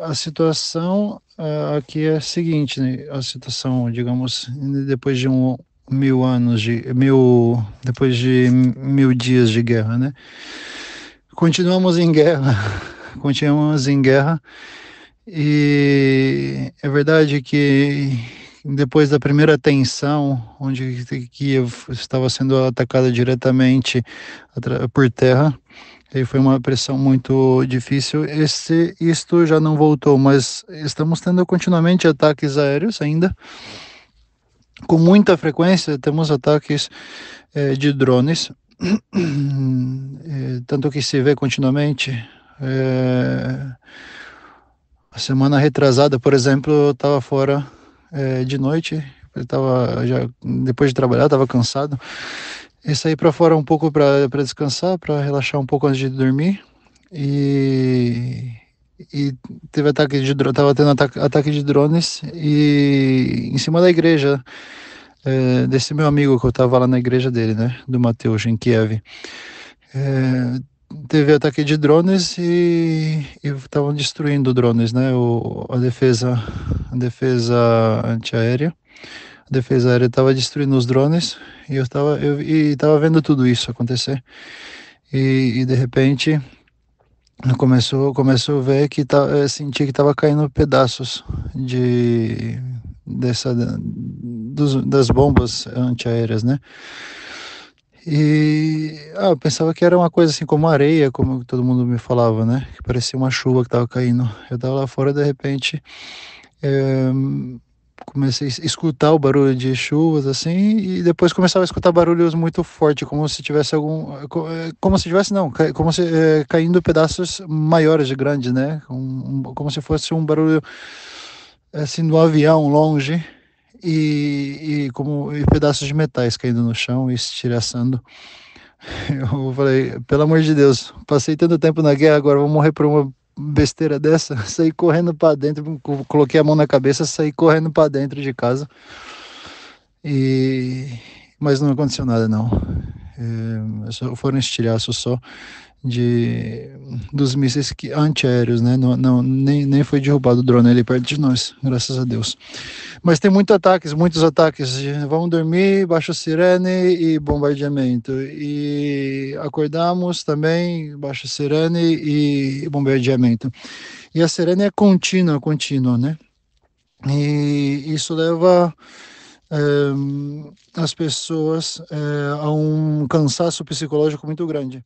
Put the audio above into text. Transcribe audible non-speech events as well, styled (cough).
A situação uh, aqui é a seguinte, né? A situação, digamos, depois de um mil anos de mil depois de mil dias de guerra, né? Continuamos em guerra, (laughs) continuamos em guerra e é verdade que depois da primeira tensão, onde que estava sendo atacada diretamente por terra, Daí foi uma pressão muito difícil. Esse, isto já não voltou, mas estamos tendo continuamente ataques aéreos ainda. Com muita frequência, temos ataques eh, de drones, (clears throat) eh, tanto que se vê continuamente. Eh, a semana retrasada, por exemplo, eu estava fora de noite, eu tava já depois de trabalhar, estava cansado. Eu é saí para fora um pouco para descansar, para relaxar um pouco antes de dormir. E, e teve ataque de tava tendo ataque, ataque de drones e em cima da igreja é, desse meu amigo que eu estava lá na igreja dele, né, do Mateus em Kiev. É, teve ataque de drones e estavam destruindo drones, né, o, a defesa a defesa antiaérea defesa aérea estava destruindo os drones e eu estava eu e tava vendo tudo isso acontecer e, e de repente começou começou a ver que tá eh, senti que estava caindo pedaços de dessa dos, das bombas antiaéreas né e ah, eu pensava que era uma coisa assim como areia, como todo mundo me falava, né? Que parecia uma chuva que estava caindo. Eu estava lá fora, de repente, eh, comecei a escutar o barulho de chuvas assim e depois começava a escutar barulhos muito fortes como se tivesse algum é, como se tivesse não como se é, caindo pedaços maiores de grande né um, um, como se fosse um barulho assim do avião longe e, e como e pedaços de metais caindo no chão e estilhaçando (laughs) eu falei pelo amor de Deus passei tanto tempo na guerra agora vou morrer por uma besteira dessa, (laughs) saí correndo para dentro, coloquei a mão na cabeça, saí correndo para dentro de casa. E mas não aconteceu nada não. É, foram estilhaços só de dos mísseis que, antiaéreos, né? Não, não, nem, nem foi derrubado o drone ali perto de nós, graças a Deus. Mas tem muitos ataques, muitos ataques. Vamos dormir, baixa sirene e bombardeamento. E acordamos também, baixa sirene e bombardeamento. E a sirene é contínua, contínua, né? E isso leva eh, as pessoas é, a um cansaço psicológico muito grande.